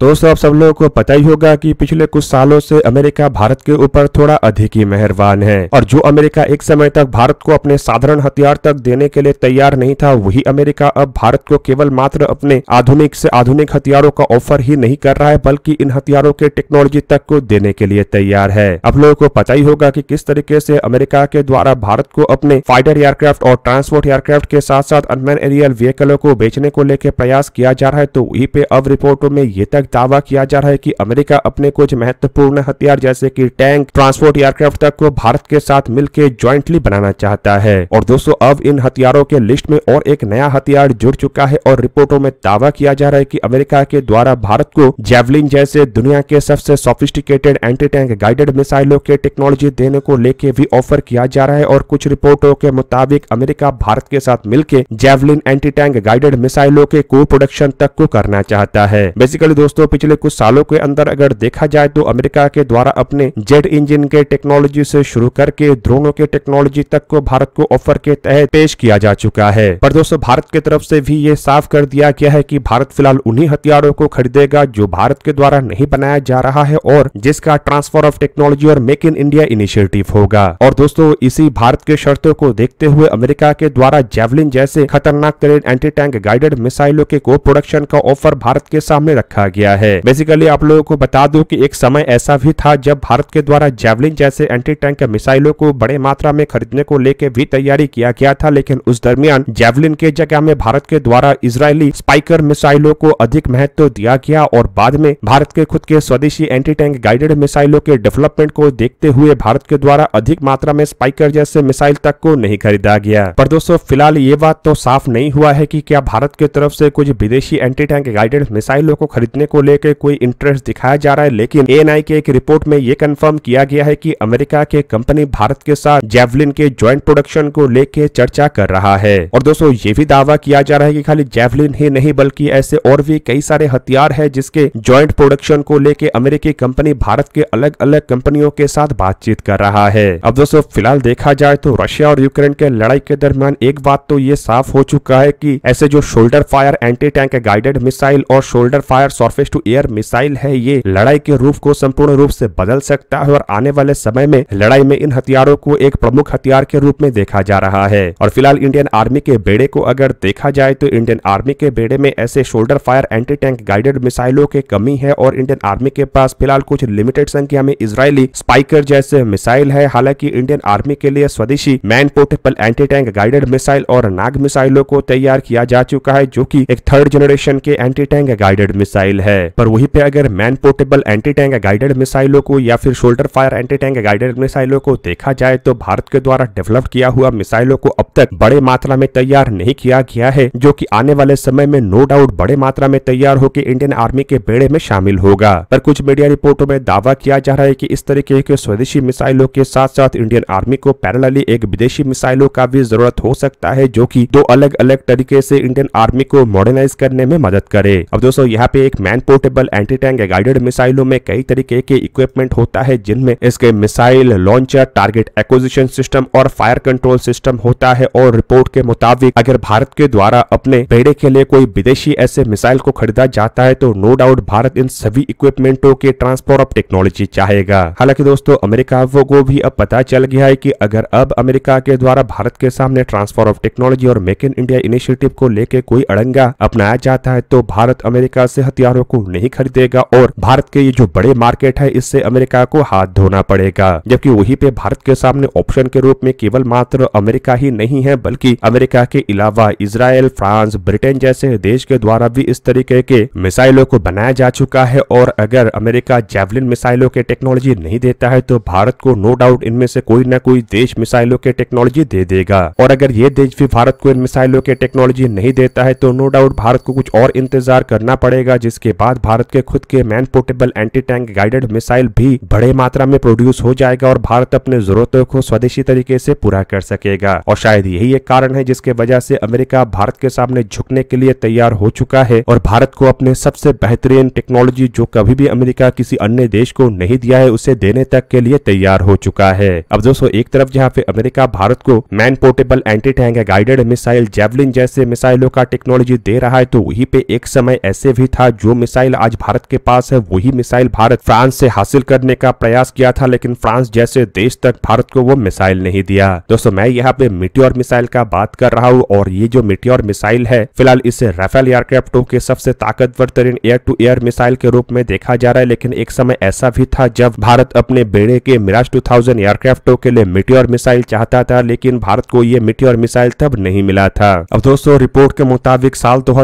दोस्तों आप सब लोगों को पता ही होगा कि पिछले कुछ सालों से अमेरिका भारत के ऊपर थोड़ा अधिक ही मेहरबान है और जो अमेरिका एक समय तक भारत को अपने साधारण हथियार तक देने के लिए तैयार नहीं था वही अमेरिका अब भारत को केवल मात्र अपने आधुनिक से आधुनिक हथियारों का ऑफर ही नहीं कर रहा है बल्कि इन हथियारों के टेक्नोलॉजी तक को देने के लिए तैयार है आप लोगों को पता ही होगा की कि किस तरीके से अमेरिका के द्वारा भारत को अपने फाइटर एयरक्राफ्ट और ट्रांसपोर्ट एयरक्राफ्ट के साथ साथ अनमैन एरियल व्हीकलों को बेचने को लेकर प्रयास किया जा रहा है तो वही पे अब रिपोर्टों में ये तक तक दावा किया जा रहा है कि अमेरिका अपने कुछ महत्वपूर्ण हथियार जैसे कि टैंक ट्रांसपोर्ट एयरक्राफ्ट तक को भारत के साथ मिलकर ज्वाइंटली बनाना चाहता है और दोस्तों अब इन हथियारों के लिस्ट में और एक नया हथियार जुड़ चुका है और रिपोर्टों में दावा किया जा रहा है की अमेरिका के द्वारा भारत को जेवलिन जैसे दुनिया के सबसे सोफिस्टिकेटेड एंटी टैंक गाइडेड मिसाइलों के टेक्नोलॉजी देने को लेके भी ऑफर किया जा रहा है और कुछ रिपोर्टों के मुताबिक अमेरिका भारत के साथ मिलकर जेवलिन एंटी टैंक गाइडेड मिसाइलों के को प्रोडक्शन तक को करना चाहता है बेसिकली दोस्तों दोस्तों पिछले कुछ सालों के अंदर अगर देखा जाए तो अमेरिका के द्वारा अपने जेट इंजन के टेक्नोलॉजी से शुरू करके ड्रोनों के टेक्नोलॉजी तक को भारत को ऑफर के तहत पेश किया जा चुका है पर दोस्तों भारत की तरफ से भी ये साफ कर दिया गया है की भारत फिलहाल उन्हीं हथियारों को खरीदेगा जो भारत के द्वारा नहीं बनाया जा रहा है और जिसका ट्रांसफर ऑफ टेक्नोलॉजी और मेक इन इंडिया इनिशियेटिव होगा और दोस्तों इसी भारत के शर्तों को देखते हुए अमेरिका के द्वारा जेवलिन जैसे खतरनाक तरीन एंटी टैंक गाइडेड मिसाइलों के को प्रोडक्शन का ऑफर भारत के सामने रखा गया गया है बेसिकली आप लोगों को बता दूं कि एक समय ऐसा भी था जब भारत के द्वारा जेवलिन जैसे एंटी टैंक मिसाइलों को बड़े मात्रा में खरीदने को लेकर भी तैयारी किया गया था लेकिन उस दरमियान जेवलिन के जगह में भारत के द्वारा इसराइली स्पाइकर मिसाइलों को अधिक महत्व दिया गया और बाद में भारत के खुद के स्वदेशी एंटी टैंक गाइडेड मिसाइलों के डेवलपमेंट को देखते हुए भारत के द्वारा अधिक मात्रा में स्पाइकर जैसे मिसाइल तक को नहीं खरीदा गया पर दोस्तों फिलहाल ये बात तो साफ नहीं हुआ है की क्या भारत के तरफ से कुछ विदेशी एंटी टैंक गाइडेड मिसाइलों को खरीदने को को लेकर कोई इंटरेस्ट दिखाया जा रहा है लेकिन एएनआई के एक रिपोर्ट में ये कंफर्म किया गया है कि अमेरिका के कंपनी भारत के साथ जेवलिन के ज्वाइंट प्रोडक्शन को लेकर चर्चा कर रहा है और दोस्तों ये भी दावा किया जा रहा है की खाली जेवलिन ही नहीं बल्कि ऐसे और भी कई सारे हथियार है जिसके ज्वाइंट प्रोडक्शन को लेकर अमेरिकी कंपनी भारत के अलग अलग कंपनियों के साथ बातचीत कर रहा है अब दोस्तों फिलहाल देखा जाए तो रशिया और यूक्रेन के लड़ाई के दरमियान एक बात तो ये साफ हो चुका है की ऐसे जो shoulder fire anti tank guided missile और शोल्डर फायर सॉर्फे सरफेस टू एयर मिसाइल है ये लड़ाई के रूप को संपूर्ण रूप से बदल सकता है और आने वाले समय में लड़ाई में इन हथियारों को एक प्रमुख हथियार के रूप में देखा जा रहा है और फिलहाल इंडियन आर्मी के बेड़े को अगर देखा जाए तो इंडियन आर्मी के बेड़े में ऐसे shoulder fire anti tank guided मिसाइलों की कमी है और इंडियन आर्मी के पास फिलहाल कुछ लिमिटेड संख्या में इसराइली स्पाइकर जैसे मिसाइल है हालांकि इंडियन आर्मी के लिए स्वदेशी man portable anti tank guided missile और नाग मिसाइलों को तैयार किया जा चुका है जो की एक थर्ड जनरेशन के एंटी टैंक गाइडेड मिसाइल है है पर वहीं पे अगर man portable anti tank guided मिसाइलों को या फिर shoulder fire anti tank guided मिसाइलों को देखा जाए तो भारत के द्वारा डेवलप किया हुआ मिसाइलों को अब तक बड़े मात्रा में तैयार नहीं किया गया है जो की आने वाले समय में नो डाउट बड़े मात्रा में तैयार होकर इंडियन आर्मी के बेड़े में शामिल होगा पर कुछ मीडिया रिपोर्टों में दावा किया जा रहा है की इस तरीके के स्वदेशी मिसाइलों के साथ साथ इंडियन आर्मी को पैरेलली एक विदेशी मिसाइलों का भी जरूरत हो सकता है जो की दो अलग अलग तरीके से इंडियन आर्मी को मॉडर्नाइज करने में मदद करे अब दोस्तों यहाँ पे एक man portable anti tank guided मिसाइलों में कई तरीके के इक्विपमेंट होता है जिनमें इसके missile launcher target acquisition system और फायर कंट्रोल सिस्टम होता है और रिपोर्ट के मुताबिक अगर भारत के द्वारा अपने बेड़े के लिए कोई विदेशी ऐसे मिसाइल को खरीदा जाता है तो नो डाउट भारत इन सभी इक्विपमेंटों के ट्रांसफर ऑफ टेक्नोलॉजी चाहेगा हालांकि दोस्तों अमेरिका को भी अब पता चल गया है की अगर अब अमेरिका के द्वारा भारत के सामने ट्रांसफर ऑफ टेक्नोलॉजी और मेक इन इंडिया इनिशियेटिव को लेकर कोई अड़ंगा अपनाया जाता है तो भारत अमेरिका से हथियारों को नहीं खरीदेगा और भारत के ये जो बड़े मार्केट है इससे अमेरिका को हाथ धोना पड़ेगा जबकि वही पे भारत के सामने ऑप्शन के रूप में केवल मात्र अमेरिका ही नहीं है बल्कि अमेरिका के अलावा इसराइल फ्रांस ब्रिटेन जैसे देश के द्वारा भी इस तरीके के मिसाइलों को बनाया जा चुका है और अगर अमेरिका जेवलिन मिसाइलों के टेक्नोलॉजी नहीं देता है तो भारत को नो डाउट इनमें से कोई ना कोई देश मिसाइलों के टेक्नोलॉजी दे देगा और अगर ये देश भी भारत को इन मिसाइलों के टेक्नोलॉजी नहीं देता है तो नो डाउट भारत को कुछ और इंतजार करना पड़ेगा जिसके बाद भारत के खुद के man portable anti tank guided missile भी बड़े मात्रा में प्रोड्यूस हो जाएगा और भारत अपने जरूरतों को स्वदेशी तरीके से पूरा कर सकेगा और शायद यही एक कारण है जिसके वजह से अमेरिका भारत के सामने झुकने के लिए तैयार हो चुका है और भारत को अपने सबसे बेहतरीन टेक्नोलॉजी जो कभी भी अमेरिका किसी अन्य देश को नहीं दिया है उसे देने तक के लिए तैयार हो चुका है अब दोस्तों एक तरफ जहाँ पे अमेरिका भारत को man portable anti tank guided missile Javelin जैसे मिसाइलों का टेक्नोलॉजी दे रहा है तो वही पे एक समय ऐसे भी था जो मिसाइल आज भारत के पास है वही मिसाइल भारत फ्रांस से हासिल करने का प्रयास किया था लेकिन फ्रांस जैसे देश तक भारत को वो मिसाइल नहीं दिया दोस्तों मैं यहाँ पे मिट्योर मिसाइल का बात कर रहा हूँ और ये जो मिट्योर मिसाइल है फिलहाल इसे राफेल एयरक्राफ्ट टू के सबसे ताकतवर तरीन एयर टू एयर मिसाइल के रूप में देखा जा रहा है लेकिन एक समय ऐसा भी था जब भारत अपने बेड़े के मिराज टू थाउजेंड एयरक्राफ्टों के लिए मिट्योर मिसाइल चाहता था लेकिन भारत को ये मिट्योर मिसाइल तब नहीं मिला था अब दोस्तों रिपोर्ट के मुताबिक साल दो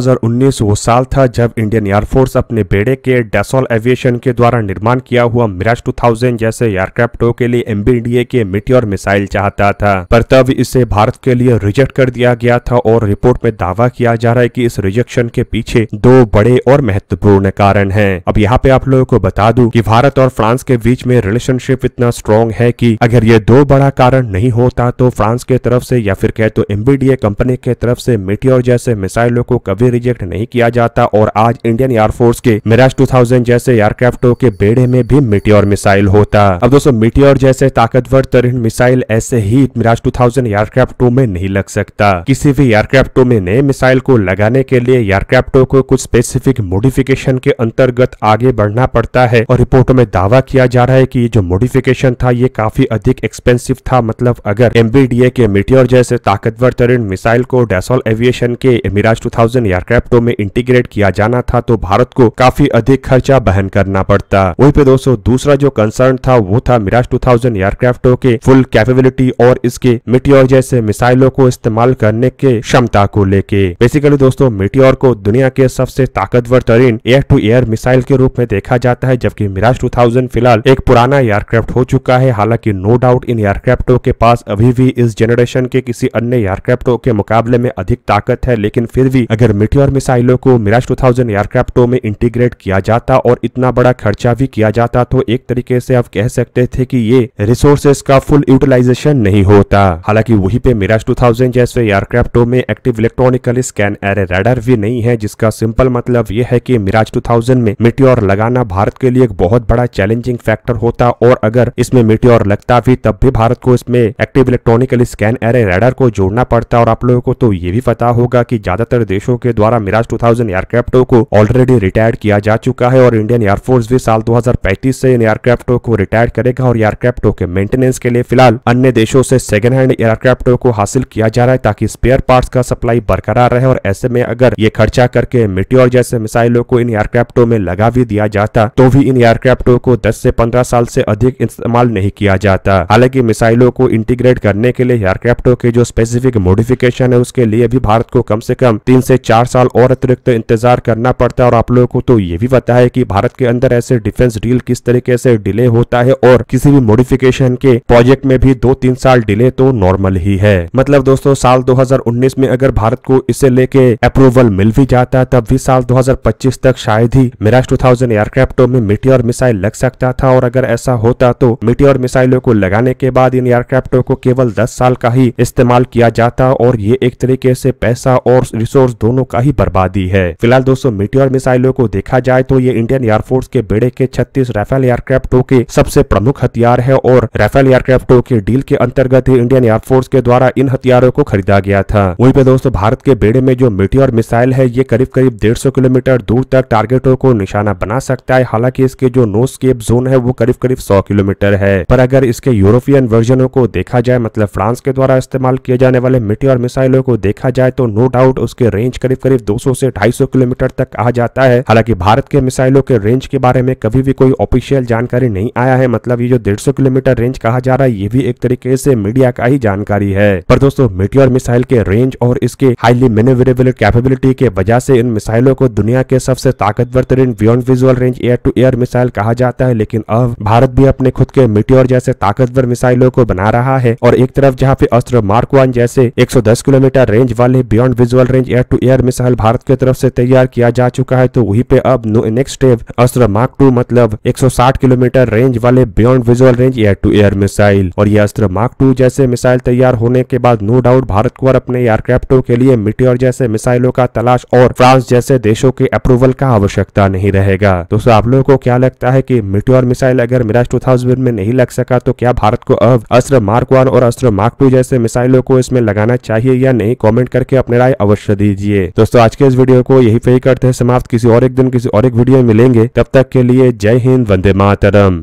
वो साल था जब इंडियन एयरफोर्स फोर्स अपने बेड़े के डेसोल एविएशन के द्वारा निर्माण किया हुआ मिराज 2000 जैसे एयरक्राफ्टों के लिए एमबीडीए के मिट्योर मिसाइल चाहता था पर तब इसे भारत के लिए रिजेक्ट कर दिया गया था और रिपोर्ट में दावा किया जा रहा है की इस रिजेक्शन के पीछे दो बड़े और महत्वपूर्ण कारण है अब यहाँ पे आप लोगों को बता दू की भारत और फ्रांस के बीच में रिलेशनशिप इतना स्ट्रॉन्ग है की अगर ये दो बड़ा कारण नहीं होता तो फ्रांस के तरफ से या फिर कहे तो एमबीडीए कंपनी के तरफ से मिट्टी जैसे मिसाइलों को कभी रिजेक्ट नहीं किया जाता और आज इंडियन एयरफोर्स फोर्स के मिराज 2000 जैसे एयरक्राफ्टों के बेड़े में भी मिटियोर मिसाइल होता अब दोस्तों मिटियोर जैसे ताकतवर तरीन मिसाइल ऐसे ही मिराज 2000 एयरक्राफ्टों में नहीं लग सकता किसी भी एयरक्राफ्टो में नए मिसाइल को लगाने के लिए एयरक्राफ्टो को कुछ स्पेसिफिक मोडिफिकेशन के अंतर्गत आगे बढ़ना पड़ता है और रिपोर्टों में दावा किया जा रहा है की जो मोडिफिकेशन था ये काफी अधिक एक्सपेंसिव था मतलब अगर एमबीडीए के मिटियोर जैसे ताकतवर तरीन मिसाइल को डेसोल एविएशन के मिराज टू थाउजेंड एयरक्राफ्टो में इंटीग्रेट किया जाना था तो भारत को काफी अधिक खर्चा बहन करना पड़ता वहीं पे दोस्तों दूसरा जो कंसर्न था वो था मिराज 2000 एयरक्राफ्टों के फुल कैपेबिलिटी और इसके मिटियोर जैसे मिसाइलों को इस्तेमाल करने के क्षमता को लेके बेसिकली दोस्तों मिटियोर को दुनिया के सबसे ताकतवर तरीन एयर टू एयर मिसाइल के रूप में देखा जाता है जबकि मिराज टू फिलहाल एक पुराना एयरक्राफ्ट हो चुका है हालांकि नो डाउट इन एयरक्राफ्टों के पास अभी भी इस जनरेशन के किसी अन्य एयरक्राफ्टों के मुकाबले में अधिक ताकत है लेकिन फिर भी अगर मिटियोर मिसाइलों को मिराज थाउजेंड एयरक्राफ्टों में इंटीग्रेट किया जाता और इतना बड़ा खर्चा भी किया जाता तो एक तरीके से आप कह सकते थे कि ये रिसोर्सेज का फुल यूटिलाइजेशन नहीं होता हालांकि वहीं पे मिराज 2000 जैसे एयरक्राफ्टों में active electronical scan array radar भी नहीं है जिसका सिंपल मतलब यह है की मिराज थाउजेंड में मिट्योर लगाना भारत के लिए एक बहुत बड़ा चैलेंजिंग फैक्टर होता और अगर इसमें मिट्योर लगता भी तब भी भारत को इसमें active electronical scan array radar को जोड़ना पड़ता और आप लोगों को तो ये भी पता होगा की ज्यादातर देशों के द्वारा मिराज टू एयरक्राफ्टों को ऑलरेडी रिटायर किया जा चुका है और इंडियन एयरफोर्स भी साल 2035 से इन एयरक्राफ्टों को रिटायर करेगा और एयरक्राफ्टों के मेंटेनेंस के लिए फिलहाल अन्य देशों से सेकेंड हैंड एयरक्राफ्टों को हासिल किया जा रहा है ताकि स्पेयर पार्ट का सप्लाई बरकरार रहे और ऐसे में अगर ये खर्चा करके मिट्टी जैसे मिसाइलों को इन एयरक्राफ्टों में लगा भी दिया जाता तो भी इन एयरक्राफ्टों को दस से पंद्रह साल से अधिक इस्तेमाल नहीं किया जाता हालांकि मिसाइलों को इंटीग्रेट करने के लिए एयरक्राफ्टों के जो स्पेसिफिक मोडिफिकेशन है उसके लिए भी भारत को कम से कम तीन से चार साल और अतिरिक्त इंतजार करना पड़ता है और आप लोग वालों को तो ये भी पता है कि भारत के अंदर ऐसे डिफेंस डील किस तरीके से डिले होता है और किसी भी मॉडिफिकेशन के प्रोजेक्ट में भी दो तीन साल डिले तो नॉर्मल ही है मतलब दोस्तों साल 2019 में अगर भारत को इसे लेके अप्रूवल मिल भी जाता तब भी साल 2025 तक शायद ही मिराज 2000 एयरक्राफ्टों में मिटियोर मिसाइल लग सकता था और अगर ऐसा होता तो मिटियोर मिसाइलों को लगाने के बाद इन एयरक्राफ्टों को केवल दस साल का ही इस्तेमाल किया जाता और ये एक तरीके से पैसा और रिसोर्स दोनों का ही बर्बादी है फिलहाल दोस्तों मिटियोर मिसाइल हमले को देखा जाए तो ये इंडियन एयरफोर्स के बेड़े के छत्तीस राफेल एयरक्राफ्ट के सबसे प्रमुख हथियार है और राफेल एयरक्राफ्ट के डील के अंतर्गत ही इंडियन एयरफोर्स के द्वारा इन हथियारों को खरीदा गया था वहीं पे दोस्तों भारत के बेड़े में जो मिट्टी मिसाइल है ये करीब करीब डेढ़ किलोमीटर दूर तक टारगेटों को निशाना बना सकता है हालांकि इसके जो नो स्केप जोन है वो करीब करीब सौ किलोमीटर है पर अगर इसके यूरोपियन वर्जनों को देखा जाए मतलब फ्रांस के द्वारा इस्तेमाल किए जाने वाले मिट्टी मिसाइलों को देखा जाए तो नो डाउट उसके रेंज करीब करीब 200 से ढाई किलोमीटर तक आ जाता है है हालांकि भारत के मिसाइलों के रेंज के बारे में कभी भी कोई ऑफिशियल जानकारी नहीं आया है मतलब ये जो डेढ़ किलोमीटर रेंज कहा जा रहा है ये भी एक तरीके से मीडिया का ही जानकारी है पर दोस्तों मीटियोर मिसाइल के रेंज और इसके हाईली मेनोवेबल कैपेबिलिटी के वजह से इन मिसाइलों को दुनिया के सबसे ताकतवर तरीन beyond visual range air to air missile कहा जाता है लेकिन अब भारत भी अपने खुद के मिट्योर जैसे ताकतवर मिसाइलों को बना रहा है और एक तरफ जहाँ पे अस्त्र मार्क वन जैसे 110 किलोमीटर रेंज वाले beyond visual range air to air missile Bharat की तरफ से तैयार किया जा चुका है तो तो वहीं पे अब next step Astra mark two मतलब 160 किलोमीटर रेंज वाले beyond visual range air to air missile और ये अस्त्र मार्क टू जैसे मिसाइल तैयार होने के बाद नो डाउट भारत को और अपने एयरक्राफ्टो के लिए मिट्टी जैसे मिसाइलों का तलाश और फ्रांस जैसे देशों के अप्रूवल का आवश्यकता नहीं रहेगा दोस्तों आप लोगों को क्या लगता है की मिट्टी मिसाइल अगर मिराज टू में नहीं लग सका तो क्या भारत को अब अस्त्र मार्क वन और अस्त्र मार्क टू जैसे मिसाइलों को इसमें लगाना चाहिए या नहीं कॉमेंट करके अपने राय अवश्य दीजिए दोस्तों आज के इस वीडियो को यही पे करते हैं समाप्त किसी और एक दिन किसी और एक वीडियो में मिलेंगे तब तक के लिए जय हिंद वंदे मातरम